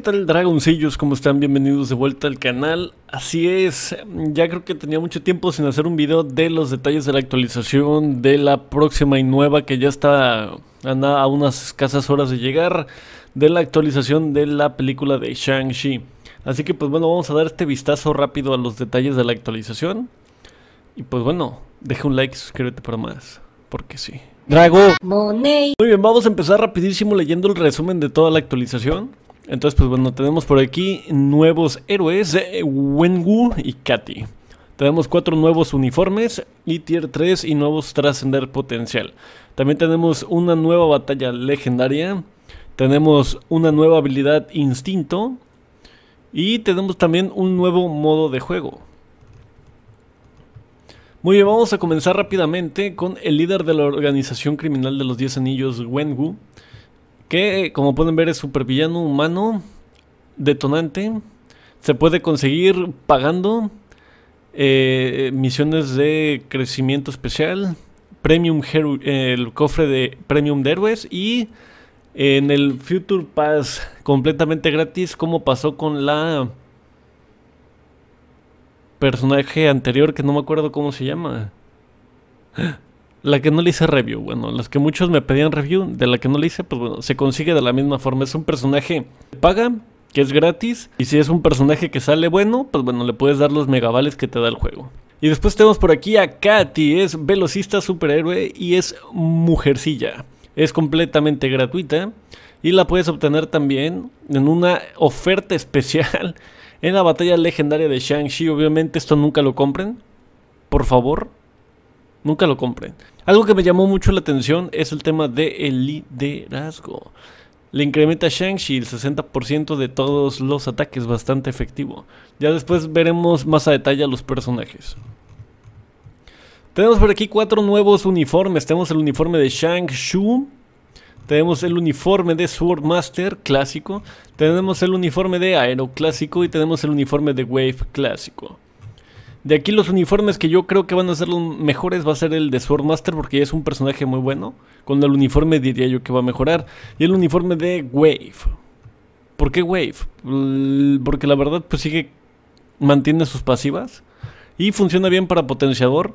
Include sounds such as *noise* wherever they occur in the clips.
¿qué tal dragoncillos? ¿Cómo están? Bienvenidos de vuelta al canal. Así es, ya creo que tenía mucho tiempo sin hacer un video de los detalles de la actualización de la próxima y nueva que ya está a unas escasas horas de llegar, de la actualización de la película de Shang-Chi. Así que pues bueno, vamos a dar este vistazo rápido a los detalles de la actualización. Y pues bueno, deja un like y suscríbete para más, porque sí. Drago. Muy bien, vamos a empezar rapidísimo leyendo el resumen de toda la actualización. Entonces, pues bueno, tenemos por aquí nuevos héroes, eh, Wenwu y Katy. Tenemos cuatro nuevos uniformes e tier 3 y nuevos trascender potencial. También tenemos una nueva batalla legendaria. Tenemos una nueva habilidad instinto. Y tenemos también un nuevo modo de juego. Muy bien, vamos a comenzar rápidamente con el líder de la organización criminal de los 10 anillos, Wenwu que como pueden ver es supervillano humano, detonante, se puede conseguir pagando eh, misiones de crecimiento especial, premium el cofre de premium de héroes y en el Future Pass completamente gratis como pasó con la personaje anterior que no me acuerdo cómo se llama. La que no le hice review, bueno, las que muchos me pedían review, de la que no le hice, pues bueno, se consigue de la misma forma. Es un personaje que paga, que es gratis, y si es un personaje que sale bueno, pues bueno, le puedes dar los megavales que te da el juego. Y después tenemos por aquí a Katy, es velocista, superhéroe y es mujercilla. Es completamente gratuita y la puedes obtener también en una oferta especial *laughs* en la batalla legendaria de Shang-Chi. Obviamente esto nunca lo compren, por favor. Nunca lo compren. Algo que me llamó mucho la atención es el tema del el liderazgo. Le incrementa a Shang-Chi el 60% de todos los ataques, bastante efectivo. Ya después veremos más a detalle a los personajes. Tenemos por aquí cuatro nuevos uniformes. Tenemos el uniforme de Shang-Chu, tenemos el uniforme de Swordmaster clásico, tenemos el uniforme de Aero clásico y tenemos el uniforme de Wave clásico. De aquí los uniformes que yo creo que van a ser los mejores va a ser el de Swordmaster porque es un personaje muy bueno. Con el uniforme diría yo que va a mejorar. Y el uniforme de Wave. ¿Por qué Wave? Porque la verdad pues sigue mantiene sus pasivas y funciona bien para potenciador.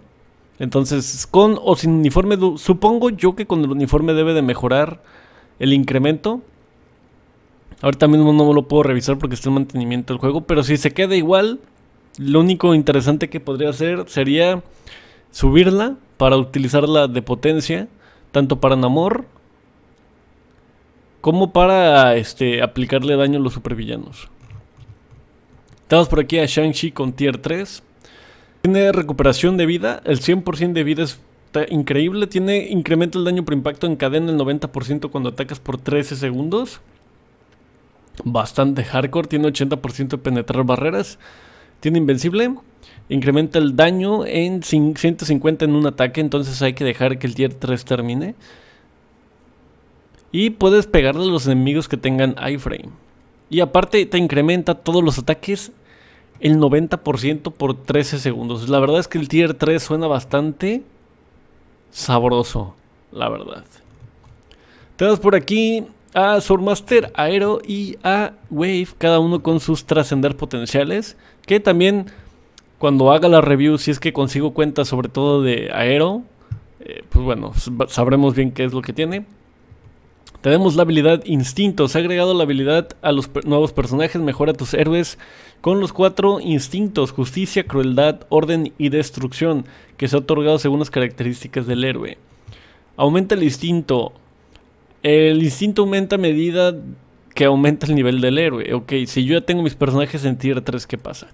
Entonces, con o sin uniforme, supongo yo que con el uniforme debe de mejorar el incremento. Ahorita mismo no lo puedo revisar porque está en mantenimiento del juego, pero si se queda igual, lo único interesante que podría hacer sería subirla para utilizarla de potencia, tanto para Namor como para este, aplicarle daño a los supervillanos. Estamos por aquí a Shang-Chi con tier 3. Tiene recuperación de vida, el 100% de vida es increíble. Tiene incremento el daño por impacto en cadena el 90% cuando atacas por 13 segundos. Bastante hardcore, tiene 80% de penetrar barreras. Tiene invencible. Incrementa el daño en 150 en un ataque. Entonces hay que dejar que el tier 3 termine. Y puedes pegarle a los enemigos que tengan iframe. Y aparte te incrementa todos los ataques el 90% por 13 segundos. La verdad es que el tier 3 suena bastante sabroso. La verdad. Te por aquí a Surmaster Aero y a Wave, cada uno con sus trascender potenciales, que también cuando haga la review, si es que consigo cuenta sobre todo de Aero, eh, pues bueno, sabremos bien qué es lo que tiene. Tenemos la habilidad Instinto. Se ha agregado la habilidad a los nuevos personajes. Mejora tus héroes con los cuatro instintos: Justicia, Crueldad, Orden y Destrucción, que se ha otorgado según las características del héroe. Aumenta el instinto el instinto aumenta a medida que aumenta el nivel del héroe. Ok, si yo ya tengo mis personajes en tier 3, ¿qué pasa?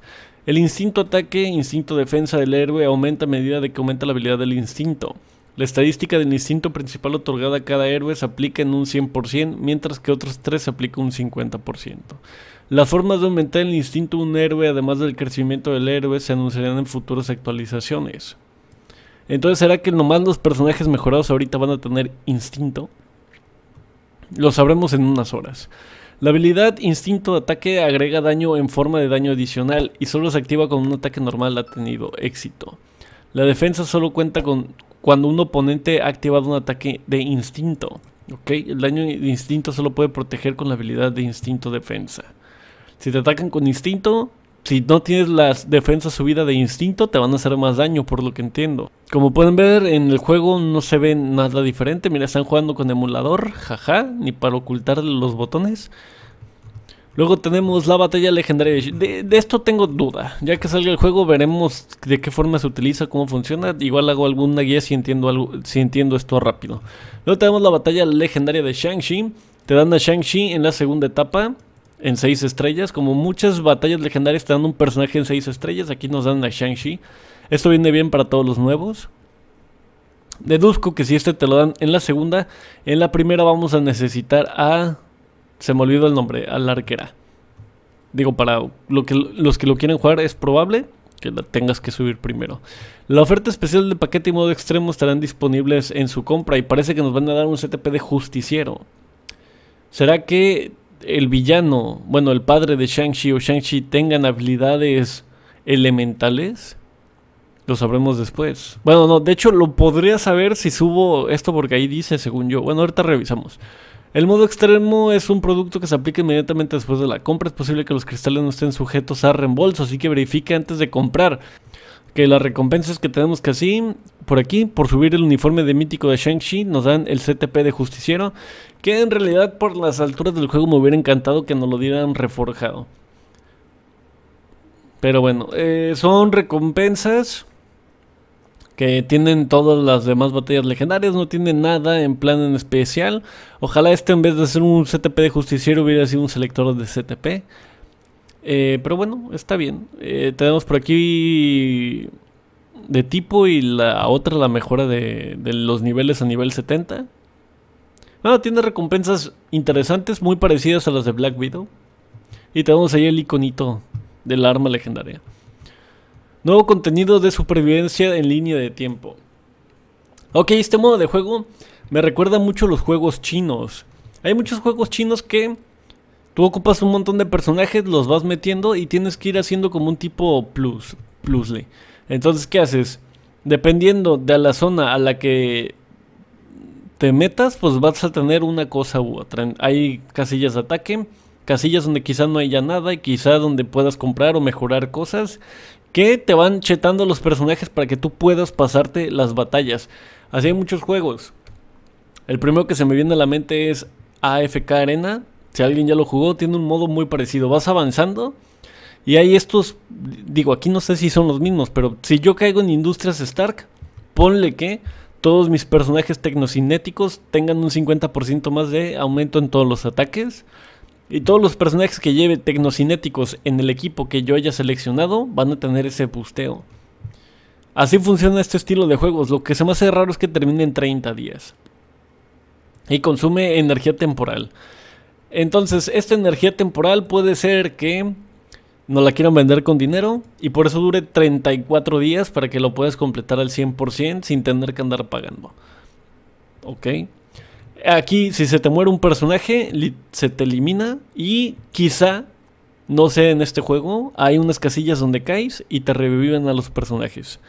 El instinto ataque, instinto defensa del héroe aumenta a medida de que aumenta la habilidad del instinto. La estadística del instinto principal otorgada a cada héroe se aplica en un 100%, mientras que otros 3 se aplica un 50%. Las formas de aumentar el instinto de un héroe, además del crecimiento del héroe, se anunciarán en futuras actualizaciones. Entonces, ¿será que nomás los personajes mejorados ahorita van a tener instinto? Lo sabremos en unas horas. La habilidad Instinto de Ataque agrega daño en forma de daño adicional y solo se activa cuando un ataque normal ha tenido éxito. La defensa solo cuenta con cuando un oponente ha activado un ataque de instinto. El daño de instinto solo puede proteger con la habilidad de instinto defensa. Si te atacan con instinto, si no tienes las defensas subidas de instinto, te van a hacer más daño, por lo que entiendo. Como pueden ver, en el juego no se ve nada diferente. Mira, están jugando con emulador, jaja, ni para ocultar los botones. Luego tenemos la batalla legendaria. De, de, esto tengo duda. Ya que salga el juego, veremos de qué forma se utiliza, cómo funciona. Igual hago alguna guía si entiendo, algo, si entiendo esto rápido. Luego tenemos la batalla legendaria de Shang-Chi. Te dan a Shang-Chi en la segunda etapa en seis estrellas. Como muchas batallas legendarias te dan un personaje en seis estrellas, aquí nos dan a Shang-Chi. Esto viene bien para todos los nuevos. Deduzco que si este te lo dan en la segunda, en la primera vamos a necesitar a... Se me olvidó el nombre, a la arquera. Digo, para lo que, los que lo quieren jugar es probable que la tengas que subir primero. La oferta especial de paquete y modo extremo estarán disponibles en su compra y parece que nos van a dar un CTP de justiciero. ¿Será que el villano, bueno, el padre de Shang-Chi o Shang-Chi tengan habilidades elementales? Lo sabremos después. Bueno, no, de hecho lo podría saber si subo esto porque ahí dice, según yo. Bueno, ahorita revisamos. El modo extremo es un producto que se aplica inmediatamente después de la compra. Es posible que los cristales no estén sujetos a reembolso, así que verifique antes de comprar. Que las recompensas que tenemos que así, por aquí, por subir el uniforme de mítico de Shang-Chi, nos dan el CTP de justiciero. Que en realidad por las alturas del juego me hubiera encantado que nos lo dieran reforjado. Pero bueno, eh, son recompensas que tienen todas las demás batallas legendarias, no tienen nada en plan en especial. Ojalá este en vez de ser un CTP de justiciero hubiera sido un selector de CTP. Eh, pero bueno, está bien. Eh, tenemos por aquí de tipo y la otra, la mejora de, de los niveles a nivel 70. Bueno, tiene recompensas interesantes, muy parecidas a las de Black Widow. Y tenemos ahí el iconito del arma legendaria. Nuevo contenido de supervivencia en línea de tiempo. Ok, este modo de juego me recuerda mucho a los juegos chinos. Hay muchos juegos chinos que tú ocupas un montón de personajes, los vas metiendo y tienes que ir haciendo como un tipo plus, plusle. Entonces, ¿qué haces? Dependiendo de la zona a la que te metas, pues vas a tener una cosa u otra. Hay casillas de ataque, casillas donde quizás no haya nada y quizá donde puedas comprar o mejorar cosas que te van chetando los personajes para que tú puedas pasarte las batallas. Así hay muchos juegos. El primero que se me viene a la mente es AFK Arena. Si alguien ya lo jugó, tiene un modo muy parecido. Vas avanzando y hay estos, digo, aquí no sé si son los mismos, pero si yo caigo en Industrias Stark, ponle que todos mis personajes tecnocinéticos tengan un 50% más de aumento en todos los ataques. Y todos los personajes que lleve tecnocinéticos en el equipo que yo haya seleccionado van a tener ese busteo. Así funciona este estilo de juegos, lo que se me hace raro es que termine en 30 días. Y consume energía temporal. Entonces, esta energía temporal puede ser que no la quieran vender con dinero y por eso dure 34 días para que lo puedas completar al 100% sin tener que andar pagando. Ok. Aquí, si se te muere un personaje, se te elimina y quizá, no sé, en este juego hay unas casillas donde caes y te reviven a los personajes.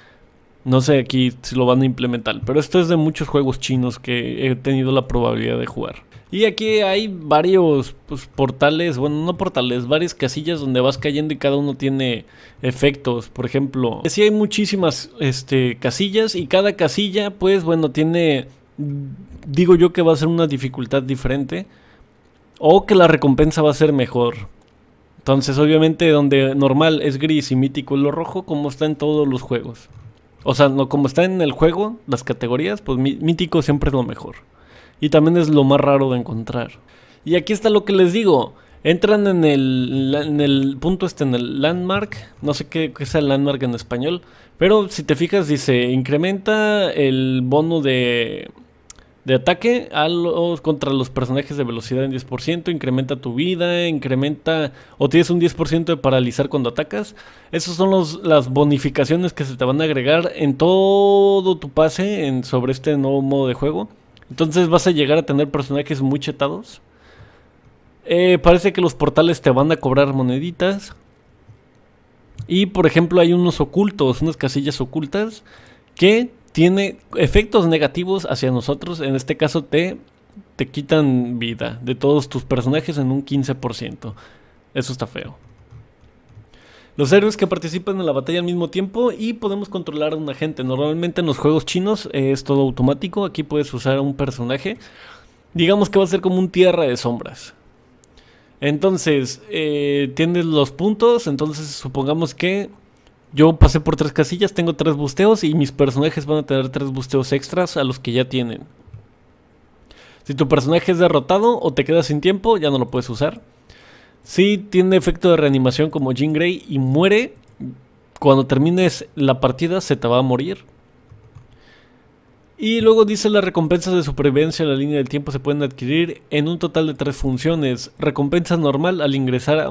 No sé aquí si lo van a implementar, pero esto es de muchos juegos chinos que he tenido la probabilidad de jugar. Y aquí hay varios pues, portales, bueno, no portales, varias casillas donde vas cayendo y cada uno tiene efectos. Por ejemplo, si hay muchísimas este, casillas y cada casilla, pues bueno, tiene, digo yo que va a ser una dificultad diferente o que la recompensa va a ser mejor. Entonces, obviamente, donde normal es gris y mítico lo rojo, como está en todos los juegos. O sea, no, como está en el juego, las categorías, pues mítico siempre es lo mejor. Y también es lo más raro de encontrar. Y aquí está lo que les digo. Entran en el, punto este, en el landmark. No sé qué, qué es el landmark en español. Pero si te fijas, dice, incrementa el bono de de ataque a los, contra los personajes de velocidad en 10%, incrementa tu vida, incrementa o tienes un 10% de paralizar cuando atacas. Esas son las bonificaciones que se te van a agregar en todo tu pase sobre este nuevo modo de juego. Entonces vas a llegar a tener personajes muy chetados. Eh, parece que los portales te van a cobrar moneditas. Y por ejemplo hay unos ocultos, unas casillas ocultas que tiene efectos negativos hacia nosotros. En este caso te, te quitan vida de todos tus personajes en un 15%. Eso está feo. Los héroes que participan en la batalla al mismo tiempo y podemos controlar a un agente. Normalmente en los juegos chinos eh, es todo automático. Aquí puedes usar a un personaje. Digamos que va a ser como un tierra de sombras. Entonces, eh, tienes los puntos. Entonces, supongamos que yo pasé por tres casillas, tengo tres busteos y mis personajes van a tener tres busteos extras a los que ya tienen. Si tu personaje es derrotado o te quedas sin tiempo, ya no lo puedes usar. Si tiene efecto de reanimación como Jean Grey y muere, cuando termines la partida se te va a morir. Y luego dice las recompensas de supervivencia en la línea del tiempo se pueden adquirir en un total de tres funciones. Recompensa normal al ingresar a,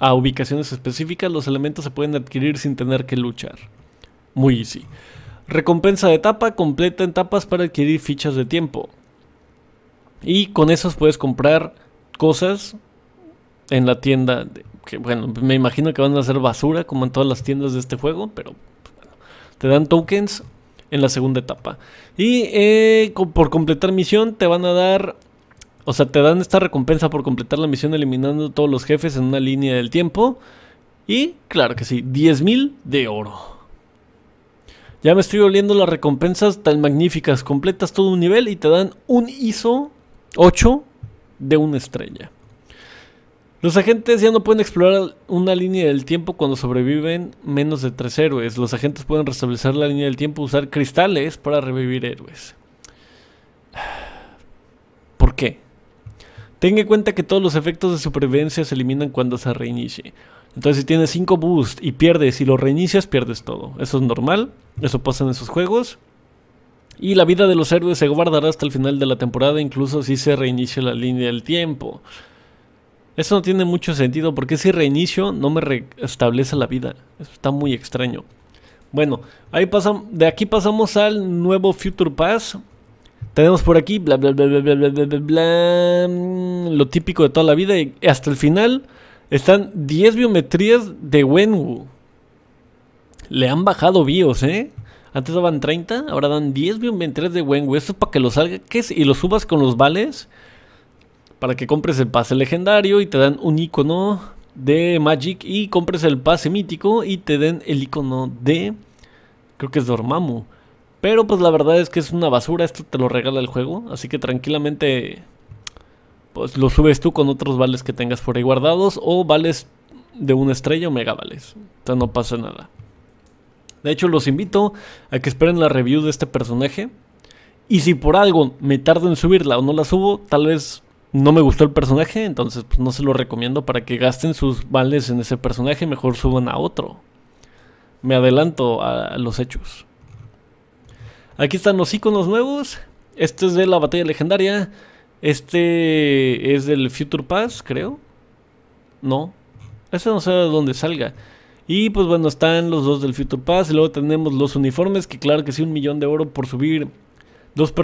a, ubicaciones específicas, los elementos se pueden adquirir sin tener que luchar. Muy easy. Recompensa de etapa, completa en etapas para adquirir fichas de tiempo. Y con esas puedes comprar cosas en la tienda. que bueno, me imagino que van a ser basura como en todas las tiendas de este juego, pero te dan tokens en la segunda etapa. Y eh, por completar misión te van a dar... O sea, te dan esta recompensa por completar la misión eliminando todos los jefes en una línea del tiempo. Y claro que sí, 10.000 de oro. Ya me estoy oliendo las recompensas tan magníficas. Completas todo un nivel y te dan un ISO 8 de una estrella. Los agentes ya no pueden explorar una línea del tiempo cuando sobreviven menos de tres héroes. Los agentes pueden restablecer la línea del tiempo usar cristales para revivir héroes. *sighs* ¿Por qué? Tenga en cuenta que todos los efectos de supervivencia se eliminan cuando se reinicie. Entonces si tienes 5 boosts y pierdes y lo reinicias, pierdes todo. Eso es normal, eso pasa en esos juegos. Y la vida de los héroes se guardará hasta el final de la temporada, incluso si se reinicia la línea del tiempo. Eso no tiene mucho sentido porque si reinicio no me restablece la vida. está muy extraño. Bueno, ahí pasamos. de aquí pasamos al nuevo Future Pass. Tenemos por aquí bla bla bla bla bla bla mm, lo típico de toda la vida y hasta el final están 10 biometrías de Wenwu. Le han bajado bios, ¿eh? Antes daban 30, ahora dan 10 biometrías de Wenwu. Esto es para que lo salga y lo subas con los vales para que compres el pase legendario y te dan un icono de Magic y compres el pase mítico y te den el icono de creo que es Dormammu. Pero pues la verdad es que es una basura, esto te lo regala el juego, así que tranquilamente pues lo subes tú con otros vales que tengas por ahí guardados o vales de una estrella o megavales. O sea, no pasa nada. De hecho, los invito a que esperen la review de este personaje. Y si por algo me tardo en subirla o no la subo, tal vez no me gustó el personaje, entonces pues, no se lo recomiendo para que gasten sus vales en ese personaje, mejor suban a otro. Me adelanto a los hechos. Aquí están los iconos nuevos. Este es de la batalla legendaria. Este es del Future Pass, creo. No. Ese no sé de dónde salga. Y pues bueno, están los dos del Future Pass. Y luego tenemos los uniformes, que claro que sí, un millón de oro por subir Dos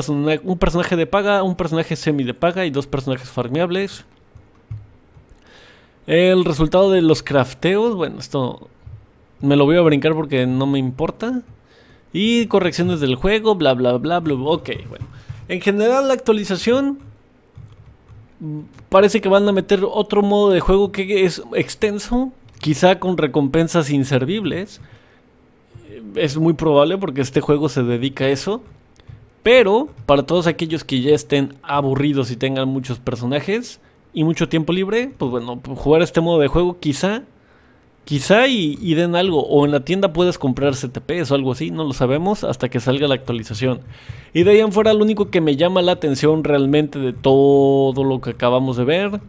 un personaje de paga, un personaje semi de paga y dos personajes farmeables. El resultado de los crafteos, bueno, esto me lo voy a brincar porque no me importa. Y correcciones del juego, bla, bla, bla, bla. Ok, bueno. En general la actualización mm, parece que van a meter otro modo de juego que es extenso, quizá con recompensas inservibles. Es muy probable porque este juego se dedica a eso. Pero para todos aquellos que ya estén aburridos y tengan muchos personajes y mucho tiempo libre, pues bueno, jugar este modo de juego quizá, quizá y, den algo. O en la tienda puedes comprar CTPs o algo así, no lo sabemos hasta que salga la actualización. Y de ahí en fuera lo único que me llama la atención realmente de todo lo que acabamos de ver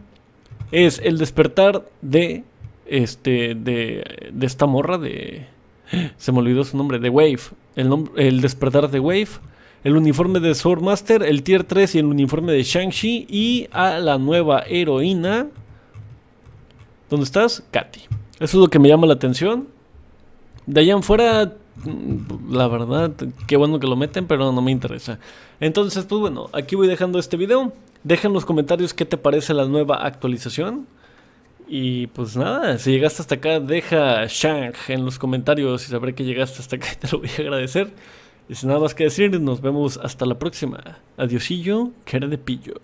es el despertar de este de, esta morra de *gasps* se me olvidó su nombre de Wave el, el despertar de Wave el uniforme de Swordmaster, el tier 3 y el uniforme de Shang-Chi y a la nueva heroína. ¿Dónde estás? Katy. Eso es lo que me llama la atención. De allá afuera, fuera, mm, la verdad, qué bueno que lo meten, pero no me interesa. Entonces, pues bueno, aquí voy dejando este video. Deja en los comentarios qué te parece la nueva actualización. Y pues nada, si llegaste hasta acá, deja Shang en los comentarios y sabré que llegaste hasta acá y *laughs* te lo voy a agradecer. Y sin nada más que decir, nos vemos hasta la próxima. Adiosillo, que era de pillo.